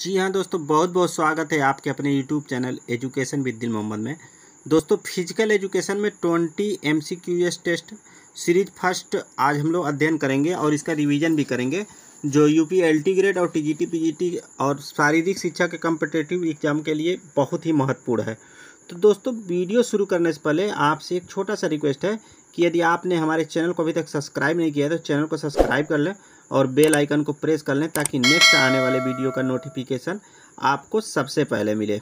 जी हाँ दोस्तों बहुत बहुत स्वागत है आपके अपने यूट्यूब चैनल एजुकेशन विद दिल मोहम्मद में दोस्तों फिजिकल एजुकेशन में twenty M C Q S test series first आज हम लोग अध्ययन करेंगे और इसका रिवीजन भी करेंगे जो U P L T grade और T G T P G T और शारीरिक शिक्षा के कम्पिटेटिव एग्जाम के लिए बहुत ही महत्वपूर्ण है तो दोस्तों वीडियो शुरू करने से पहले आपसे एक छोटा सा रिक्वेस्ट है कि यदि आपने हमारे चैनल को अभी तक सब्सक्राइब नहीं किया है तो चैनल को सब्सक्राइब कर लें और बेल आइकन को प्रेस कर लें ताकि नेक्स्ट आने वाले वीडियो का नोटिफिकेशन आपको सबसे पहले मिले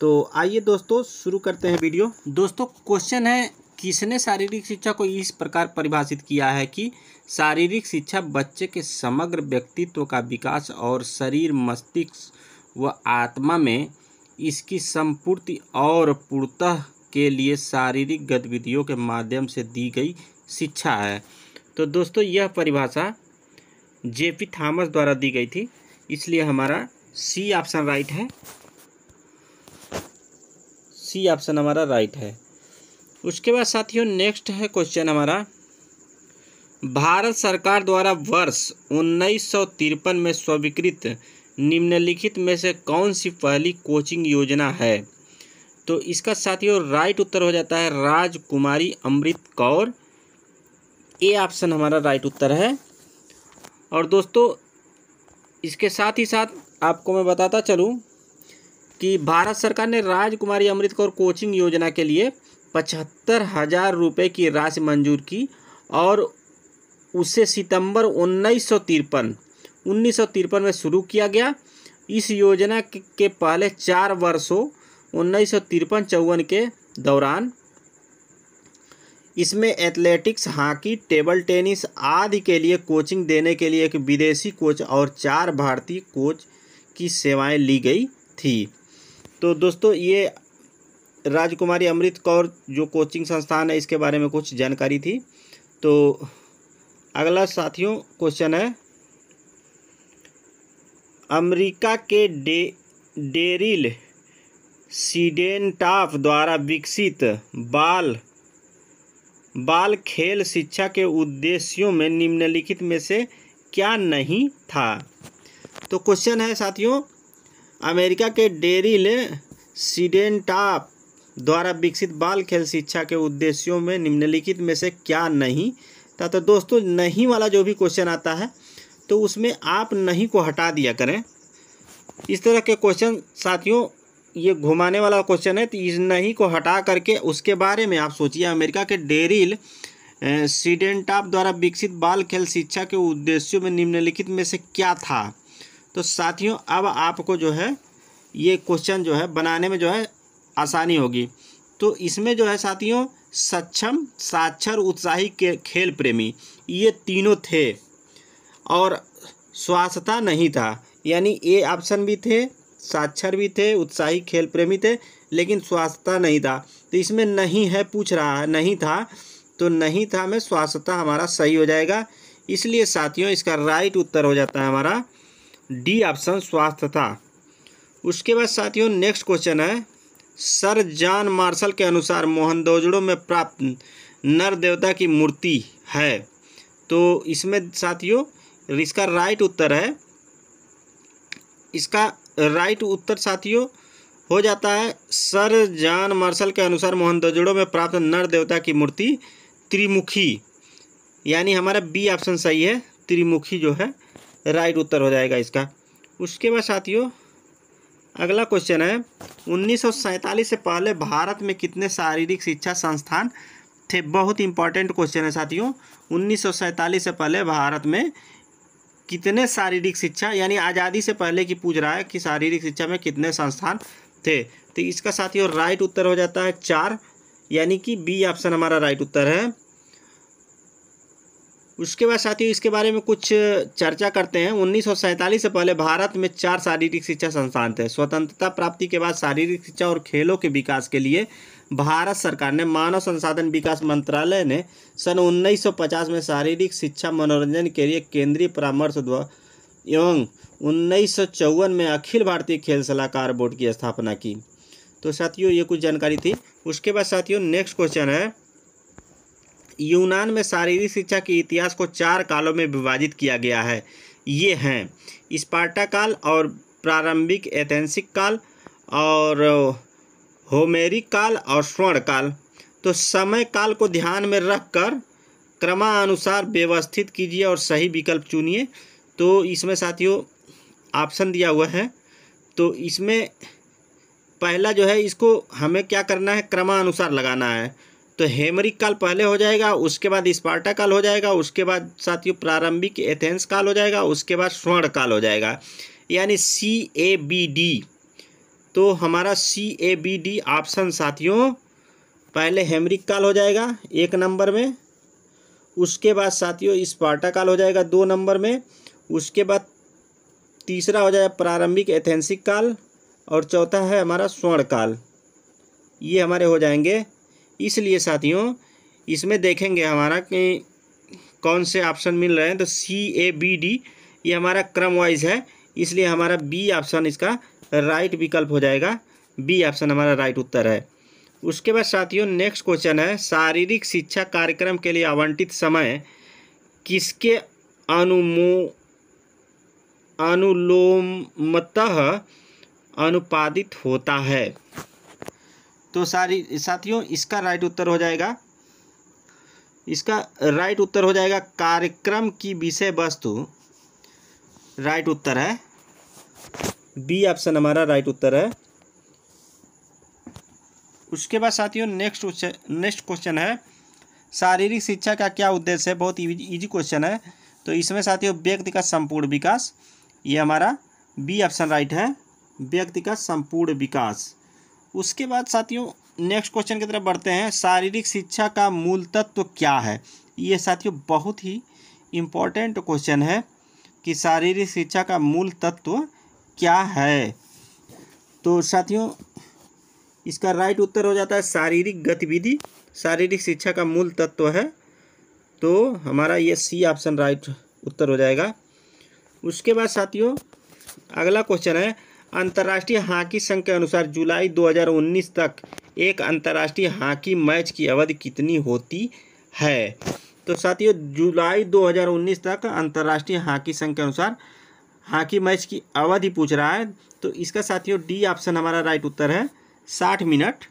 तो आइए दोस्तों शुरू करते हैं वीडियो दोस्तों क्वेश्चन है किसने शारीरिक शिक्षा को इस प्रकार परिभाषित किया है कि शारीरिक शिक्षा बच्चे के समग्र व्यक्तित्व का विकास और शरीर मस्तिष्क व आत्मा में इसकी संपूर्ति और पूर्णतः के लिए शारीरिक गतिविधियों के माध्यम से दी गई शिक्षा है तो दोस्तों यह परिभाषा जे पी थामस द्वारा दी गई थी इसलिए हमारा सी ऑप्शन राइट है सी ऑप्शन हमारा राइट है उसके बाद साथियों नेक्स्ट है क्वेश्चन हमारा भारत सरकार द्वारा वर्ष उन्नीस में स्वीकृत निम्नलिखित में से कौन सी पहली कोचिंग योजना है तो इसका साथियों राइट उत्तर हो जाता है राजकुमारी अमृत कौर ए ऑप्शन हमारा राइट उत्तर है और दोस्तों इसके साथ ही साथ आपको मैं बताता चलूँ कि भारत सरकार ने राजकुमारी अमृत कौर कोचिंग योजना के लिए पचहत्तर हज़ार रुपये की राशि मंजूर की और उसे सितंबर उन्नीस सौ तिरपन उन्नीस सौ तिरपन में शुरू किया गया इस योजना के पहले चार वर्षों उन्नीस सौ तिरपन चौवन के दौरान इसमें एथलेटिक्स हॉकी टेबल टेनिस आदि के लिए कोचिंग देने के लिए एक विदेशी कोच और चार भारतीय कोच की सेवाएं ली गई थी तो दोस्तों ये राजकुमारी अमृत कौर जो कोचिंग संस्थान है इसके बारे में कुछ जानकारी थी तो अगला साथियों क्वेश्चन है अमेरिका के डे डेरिल सीडेंटाफ द्वारा विकसित बाल बाल खेल शिक्षा के उद्देश्यों में निम्नलिखित में से क्या नहीं था तो क्वेश्चन है साथियों अमेरिका के डेरी ले सीडेंटाप द्वारा विकसित बाल खेल शिक्षा के उद्देश्यों में निम्नलिखित में से क्या नहीं था तो दोस्तों नहीं वाला जो भी क्वेश्चन आता है तो उसमें आप नहीं को हटा दिया करें इस तरह के क्वेश्चन साथियों ये घुमाने वाला क्वेश्चन है तो इस नहीं को हटा करके उसके बारे में आप सोचिए अमेरिका के डेरिल सीडेंटाप द्वारा विकसित बाल खेल शिक्षा के उद्देश्यों में निम्नलिखित में से क्या था तो साथियों अब आपको जो है ये क्वेश्चन जो है बनाने में जो है आसानी होगी तो इसमें जो है साथियों सक्षम साक्षर उत्साही के खेल प्रेमी ये तीनों थे और स्वास्थ्य नहीं था यानी ए ऑप्शन भी थे साक्षर भी थे उत्साही खेल प्रेमी थे लेकिन स्वास्थ्य नहीं था तो इसमें नहीं है पूछ रहा है नहीं था तो नहीं था मैं स्वास्थ्य हमारा सही हो जाएगा इसलिए साथियों इसका राइट उत्तर हो जाता है हमारा डी ऑप्शन स्वास्थ्य था उसके बाद साथियों नेक्स्ट क्वेश्चन है सर जॉन मार्शल के अनुसार मोहनदोजड़ो में प्राप्त नर देवता की मूर्ति है तो इसमें साथियों इसका राइट उत्तर है इसका राइट उत्तर साथियों हो जाता है सर जान मार्शल के अनुसार मोहनदोजड़ो में प्राप्त नर देवता की मूर्ति त्रिमुखी यानी हमारा बी ऑप्शन सही है त्रिमुखी जो है राइट उत्तर हो जाएगा इसका उसके बाद साथियों अगला क्वेश्चन है उन्नीस से पहले भारत में कितने शारीरिक शिक्षा संस्थान थे बहुत इंपॉर्टेंट क्वेश्चन है साथियों उन्नीस से पहले भारत में कितने शारीरिक शिक्षा यानी आज़ादी से पहले की पूछ रहा है कि शारीरिक शिक्षा में कितने संस्थान थे तो इसका साथ ही और राइट उत्तर हो जाता है चार यानी कि बी ऑप्शन हमारा राइट उत्तर है उसके बाद साथियों इसके बारे में कुछ चर्चा करते हैं उन्नीस से पहले भारत में चार शारीरिक शिक्षा संस्थान थे स्वतंत्रता प्राप्ति के बाद शारीरिक शिक्षा और खेलों के विकास के लिए भारत सरकार ने मानव संसाधन विकास मंत्रालय ने सन 1950 में शारीरिक शिक्षा मनोरंजन के लिए केंद्रीय परामर्श एवं उन्नीस में अखिल भारतीय खेल सलाहकार बोर्ड की स्थापना की तो साथियों ये कुछ जानकारी थी उसके बाद साथियों नेक्स्ट क्वेश्चन है यूनान में शारीरिक शिक्षा के इतिहास को चार कालों में विभाजित किया गया है ये हैं स्पार्टा काल और प्रारंभिक ऐतिहासिक काल और होमेरिक काल और स्वर्ण काल तो समय काल को ध्यान में रखकर क्रमानुसार व्यवस्थित कीजिए और सही विकल्प चुनिए तो इसमें साथियों ऑप्शन दिया हुआ है तो इसमें पहला जो है इसको हमें क्या करना है क्रमानुसार लगाना है तो हेमरिक काल पहले हो जाएगा उसके बाद स्पार्टा काल हो जाएगा उसके बाद साथियों प्रारंभिक एथेंस काल हो जाएगा उसके बाद स्वर्ण काल हो जाएगा यानी सी ए बी डी तो हमारा C A B D option साथियों पहले हेमरिक काल हो जाएगा एक नंबर में उसके बाद साथियों स्पार्टा काल हो जाएगा दो नंबर में उसके बाद तीसरा हो जाएगा प्रारंभिक एथेंसिक काल और चौथा है हमारा स्वर्ण काल ये हमारे हो जाएंगे इसलिए साथियों इसमें देखेंगे हमारा कि कौन से ऑप्शन मिल रहे हैं तो सी ए बी डी ये हमारा क्रम वाइज है इसलिए हमारा बी ऑप्शन इसका राइट विकल्प हो जाएगा बी ऑप्शन हमारा राइट उत्तर है उसके बाद साथियों नेक्स्ट क्वेश्चन है शारीरिक शिक्षा कार्यक्रम के लिए आवंटित समय किसके अनुमो अनुलोमतः अनुपादित होता है तो सारी साथियों इसका राइट उत्तर हो जाएगा इसका राइट उत्तर हो जाएगा कार्यक्रम की विषय वस्तु राइट उत्तर है बी ऑप्शन हमारा राइट उत्तर है उसके बाद साथियों नेक्स्ट नेक्स्ट क्वेश्चन है शारीरिक शिक्षा का क्या उद्देश्य है बहुत इजी क्वेश्चन है तो इसमें साथियों व्यक्ति का संपूर्ण विकास ये हमारा बी ऑप्शन राइट है व्यक्ति का संपूर्ण विकास उसके बाद साथियों नेक्स्ट क्वेश्चन की तरफ बढ़ते हैं शारीरिक शिक्षा का मूल तत्व क्या है ये साथियों बहुत ही इम्पोर्टेंट क्वेश्चन है कि शारीरिक शिक्षा का मूल तत्व क्या है तो साथियों इसका राइट उत्तर हो जाता है शारीरिक गतिविधि शारीरिक शिक्षा का मूल तत्व है तो हमारा ये सी ऑप्शन राइट उत्तर हो जाएगा उसके बाद साथियों अगला क्वेश्चन है अंतर्राष्ट्रीय हॉकी संघ के अनुसार जुलाई 2019 तक एक अंतर्राष्ट्रीय हॉकी मैच की अवधि कितनी होती है तो साथियों जुलाई 2019 तक अंतर्राष्ट्रीय हॉकी संघ के अनुसार हॉकी हाँ मैच की अवधि पूछ रहा है तो इसका साथियों डी ऑप्शन हमारा राइट उत्तर है साठ मिनट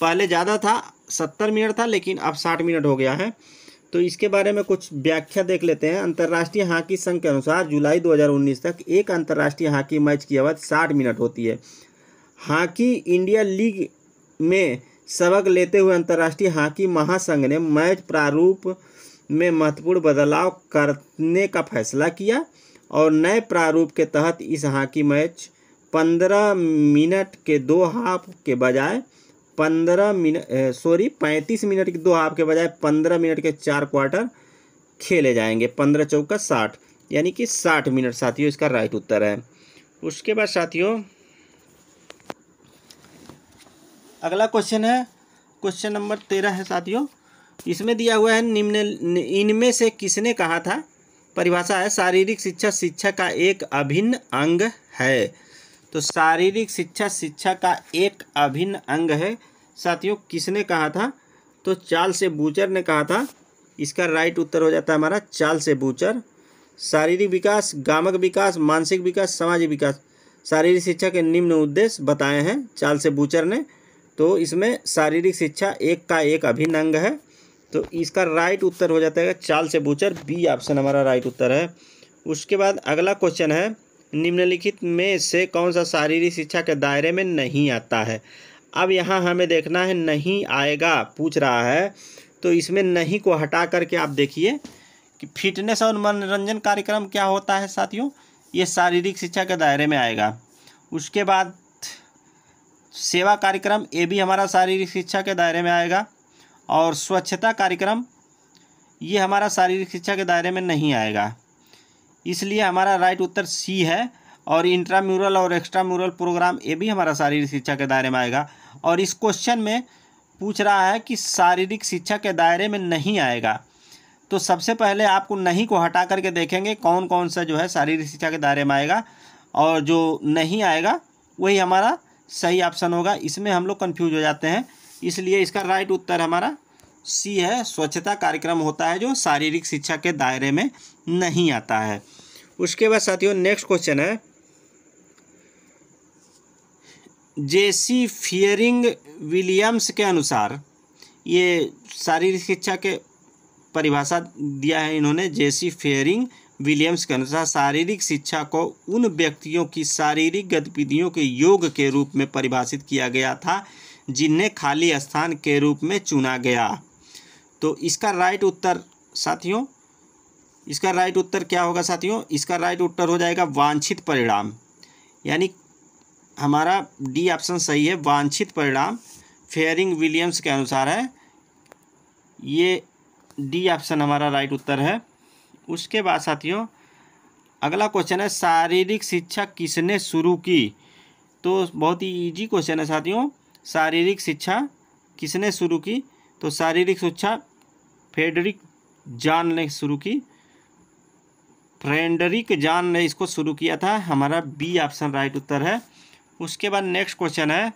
पहले ज़्यादा था सत्तर मिनट था लेकिन अब साठ मिनट हो गया है तो इसके बारे में कुछ व्याख्या देख लेते हैं अंतर्राष्ट्रीय हॉकी संघ के अनुसार जुलाई 2019 तक एक अंतर्राष्ट्रीय हॉकी मैच की अवधि साठ मिनट होती है हॉकी इंडिया लीग में सबक लेते हुए अंतर्राष्ट्रीय हॉकी महासंघ ने मैच प्रारूप में महत्वपूर्ण बदलाव करने का फैसला किया और नए प्रारूप के तहत इस हॉकी मैच पंद्रह मिनट के दो हाफ के बजाय पंद्रह मिनट सॉरी पैंतीस मिनट के दो हाफ के बजाय पंद्रह मिनट के चार क्वार्टर खेले जाएंगे पंद्रह चौका साठ यानी कि साठ मिनट साथियों इसका राइट उत्तर है उसके बाद साथियों अगला क्वेश्चन है क्वेश्चन नंबर तेरह है साथियों इसमें दिया हुआ है निम्न इनमें से किसने कहा था परिभाषा है शारीरिक शिक्षा शिक्षा का एक अभिन्न अंग है तो शारीरिक शिक्षा शिक्षा का एक अभिन्न अंग है साथियों किसने कहा था तो चाल से बूचर ने कहा था इसका राइट उत्तर हो जाता है हमारा चाल से बूचर शारीरिक विकास गामक विकास मानसिक विकास सामाजिक विकास शारीरिक शिक्षा के निम्न उद्देश्य बताए हैं चाल से बूचर ने तो इसमें शारीरिक शिक्षा एक का एक अभिन्न अंग है तो इसका राइट उत्तर हो जाता है चाल से बूचर बी ऑप्शन हमारा राइट उत्तर है उसके बाद अगला क्वेश्चन है निम्नलिखित में से कौन सा शारीरिक शिक्षा के दायरे में नहीं आता है अब यहाँ हमें देखना है नहीं आएगा पूछ रहा है तो इसमें नहीं को हटा करके आप देखिए कि फिटनेस और मनोरंजन कार्यक्रम क्या होता है साथियों ये शारीरिक शिक्षा के दायरे में आएगा उसके बाद सेवा कार्यक्रम ये भी हमारा शारीरिक शिक्षा के दायरे में आएगा और स्वच्छता कार्यक्रम ये हमारा शारीरिक शिक्षा के दायरे में नहीं आएगा इसलिए हमारा राइट उत्तर सी है और इंट्राम्यूरल और एक्स्ट्राम्यूरल प्रोग्राम ये भी हमारा शारीरिक शिक्षा के दायरे में आएगा और इस क्वेश्चन में पूछ रहा है कि शारीरिक शिक्षा के दायरे में नहीं आएगा तो सबसे पहले आपको नहीं को हटा करके देखेंगे कौन कौन सा जो है शारीरिक शिक्षा के दायरे में आएगा और जो नहीं आएगा वही हमारा सही ऑप्शन होगा इसमें हम लोग कन्फ्यूज हो जाते हैं इसलिए इसका राइट उत्तर हमारा सी है स्वच्छता कार्यक्रम होता है जो शारीरिक शिक्षा के दायरे में नहीं आता है उसके बाद साथियों नेक्स्ट क्वेश्चन है जेसी फियरिंग विलियम्स के अनुसार ये शारीरिक शिक्षा के परिभाषा दिया है इन्होंने जेसी फेयरिंग विलियम्स के अनुसार शारीरिक शिक्षा को उन व्यक्तियों की शारीरिक गतिविधियों के योग के रूप में परिभाषित किया गया था जिन्हें खाली स्थान के रूप में चुना गया तो इसका राइट उत्तर साथियों इसका राइट उत्तर क्या होगा साथियों इसका राइट उत्तर हो जाएगा वांछित परिणाम यानी हमारा डी ऑप्शन सही है वांछित परिणाम फेयरिंग विलियम्स के अनुसार है ये डी ऑप्शन हमारा राइट उत्तर है उसके बाद साथियों अगला क्वेश्चन है शारीरिक शिक्षा किसने शुरू की तो बहुत ही इजी क्वेश्चन है साथियों शारीरिक शिक्षा किसने शुरू की तो शारीरिक शिक्षा फेडरिक जान ने शुरू की फ्रेंडरिक जान ने इसको शुरू किया था हमारा बी ऑप्शन राइट उत्तर है उसके बाद नेक्स्ट क्वेश्चन है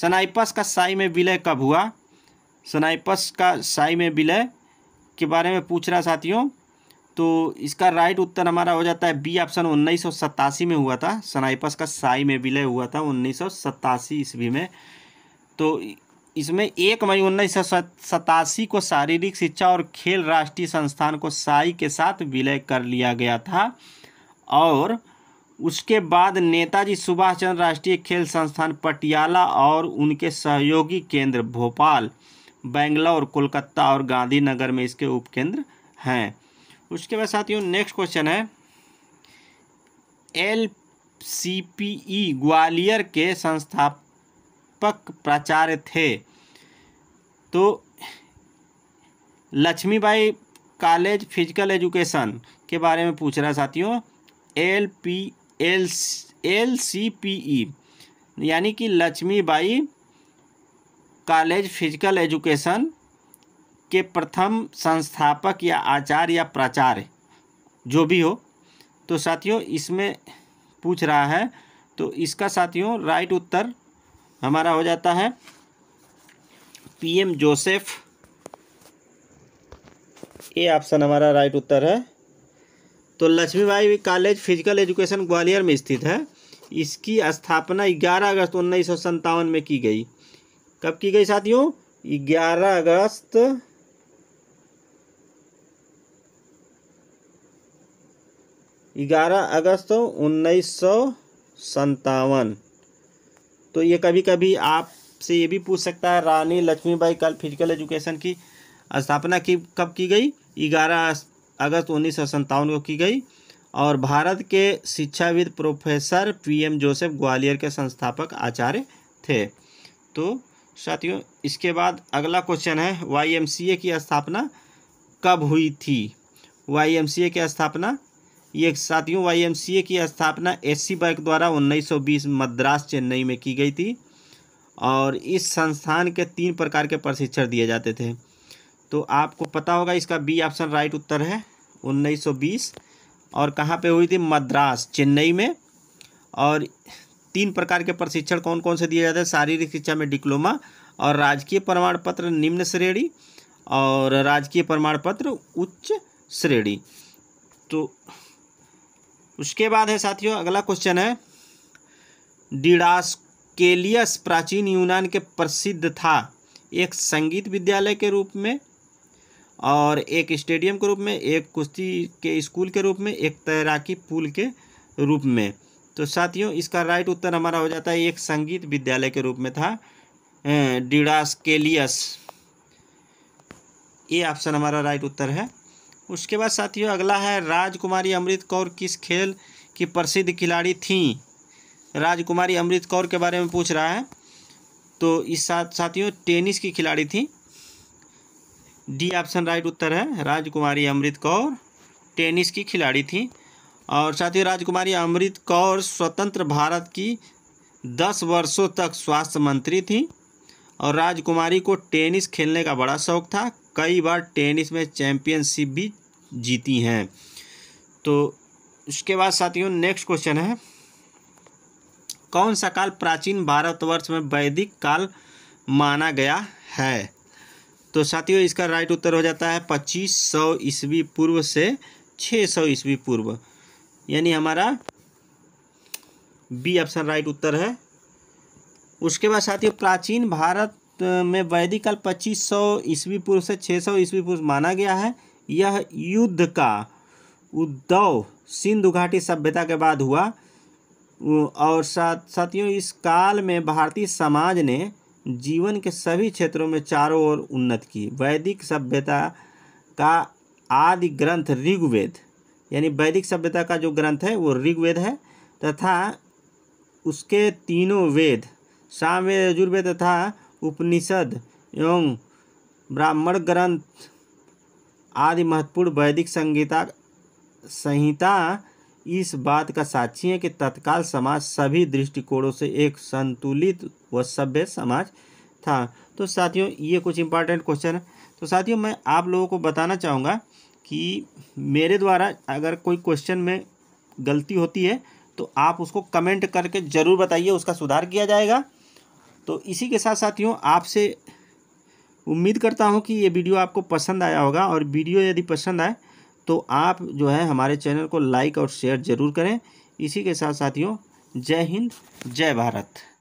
सनाइपस का साई में विलय कब हुआ सनाइपस का साई में विलय के बारे में पूछ रहा साथियों तो इसका राइट उत्तर हमारा हो जाता है बी ऑप्शन उन्नीस में हुआ था सनाइपस का साई में विलय हुआ था उन्नीस ईस्वी में तो इसमें एक मई उन्नीस सौ सतासी को शारीरिक शिक्षा और खेल राष्ट्रीय संस्थान को साई के साथ विलय कर लिया गया था और उसके बाद नेताजी सुभाष चंद्र राष्ट्रीय खेल संस्थान पटियाला और उनके सहयोगी केंद्र भोपाल बेंगलोर कोलकाता और गांधीनगर में इसके उपकेंद्र हैं उसके बाद साथियों नेक्स्ट क्वेश्चन है L C P E Gwalior के संस्थाप व्यापक प्राचार्य थे तो लक्ष्मीबाई कॉलेज फिजिकल एजुकेशन के बारे में पूछ रहा है साथियों L P L L C P E यानी कि लक्ष्मीबाई कॉलेज फिजिकल एजुकेशन के प्रथम संस्थापक या आचार्य या प्राचार्य जो भी हो तो साथियों इसमें पूछ रहा है तो इसका साथियों राइट उत्तर हमारा हो जाता है पीएम जोसेफ ये ऑप्शन हमारा राइट उत्तर है तो Lakshmibai college physical education Gwalior में स्थित है इसकी स्थापना 11 अगस्त उन्नीस में की गई कब की गई साथियों 11 अगस्त ग्यारह अगस्त उन्नीस सौ संतावन तो ये कभी कभी आपसे ये भी पूछ सकता है रानी लक्ष्मीबाई कल फिजिकल एजुकेशन की स्थापना की कब की गई ग्यारह अगस्त उन्नीस को की गई और भारत के शिक्षाविद प्रोफेसर पीएम जोसेफ ग्वालियर के संस्थापक आचार्य थे तो साथियों इसके बाद अगला क्वेश्चन है वाईएमसीए की स्थापना कब हुई थी वाईएमसीए की स्थापना ये साथियों वाईएमसीए की स्थापना एससी बैंक द्वारा 1920 मद्रास चेन्नई में की गई थी और इस संस्थान के तीन प्रकार के प्रशिक्षण दिए जाते थे तो आपको पता होगा इसका बी ऑप्शन राइट उत्तर है 1920 और कहाँ पे हुई थी मद्रास चेन्नई में और तीन प्रकार के प्रशिक्षण कौन कौन से दिए जाते हैं शारीरिक शिक्षा में डिप्लोमा और राजकीय प्रमाण पत्र निम्न श्रेणी और राजकीय प्रमाण पत्र उच्च श्रेणी तो उसके बाद है साथियों अगला क्वेश्चन है डिडास्केलियस प्राचीन यूनान के प्रसिद्ध था एक संगीत विद्यालय के रूप में और एक स्टेडियम के रूप में एक कुश्ती के स्कूल के रूप में एक तैराकी पुल के रूप में तो साथियों इसका राइट उत्तर हमारा हो जाता है एक संगीत विद्यालय के रूप में था अं, डिडास्केलियस ये ऑप्शन हमारा राइट उत्तर है उसके बाद साथियों अगला है राजकुमारी अमृत कौर किस खेल की प्रसिद्ध खिलाड़ी थीं राजकुमारी अमृत कौर के बारे में पूछ रहा है तो इस साथ साथियों टेनिस की खिलाड़ी थी डी ऑप्शन राइट उत्तर है राजकुमारी अमृत कौर टेनिस की खिलाड़ी थी और साथियों राजकुमारी अमृत कौर स्वतंत्र भारत की दस वर्षों तक स्वास्थ्य मंत्री थी और राजकुमारी को टेनिस खेलने का बड़ा शौक था कई बार टेनिस में चैम्पियनशिप भी जीती हैं तो उसके बाद साथियों नेक्स्ट क्वेश्चन है कौन सा काल प्राचीन भारतवर्ष में वैदिक काल माना गया है तो साथियों इसका राइट उत्तर हो जाता है पच्चीस सौ ईस्वी पूर्व से छः सौ ईस्वी पूर्व यानी हमारा बी ऑप्शन राइट उत्तर है उसके बाद साथियों प्राचीन भारत तो में वैदिक काल पच्चीस सौ ईस्वी पूर्व से छः सौ ईस्वी पूर्व माना गया है यह युद्ध का उद्धव सिंधु घाटी सभ्यता के बाद हुआ और साथ साथियों इस काल में भारतीय समाज ने जीवन के सभी क्षेत्रों में चारों ओर उन्नत की वैदिक सभ्यता का आदि ग्रंथ ऋग्वेद यानी वैदिक सभ्यता का जो ग्रंथ है वो ऋग्वेद है तथा उसके तीनों वेद सामवेद यजुर्वेद तथा उपनिषद एवं ब्राह्मण ग्रंथ आदि महत्वपूर्ण वैदिक संगीता संहिता इस बात का साक्षी है कि तत्काल समाज सभी दृष्टिकोणों से एक संतुलित व सभ्य समाज था तो साथियों ये कुछ इंपॉर्टेंट क्वेश्चन है तो साथियों मैं आप लोगों को बताना चाहूँगा कि मेरे द्वारा अगर कोई क्वेश्चन में गलती होती है तो आप उसको कमेंट करके ज़रूर बताइए उसका सुधार किया जाएगा तो इसी के साथ साथियों आपसे उम्मीद करता हूँ कि ये वीडियो आपको पसंद आया होगा और वीडियो यदि पसंद आए तो आप जो है हमारे चैनल को लाइक और शेयर ज़रूर करें इसी के साथ साथियों जय हिंद जय भारत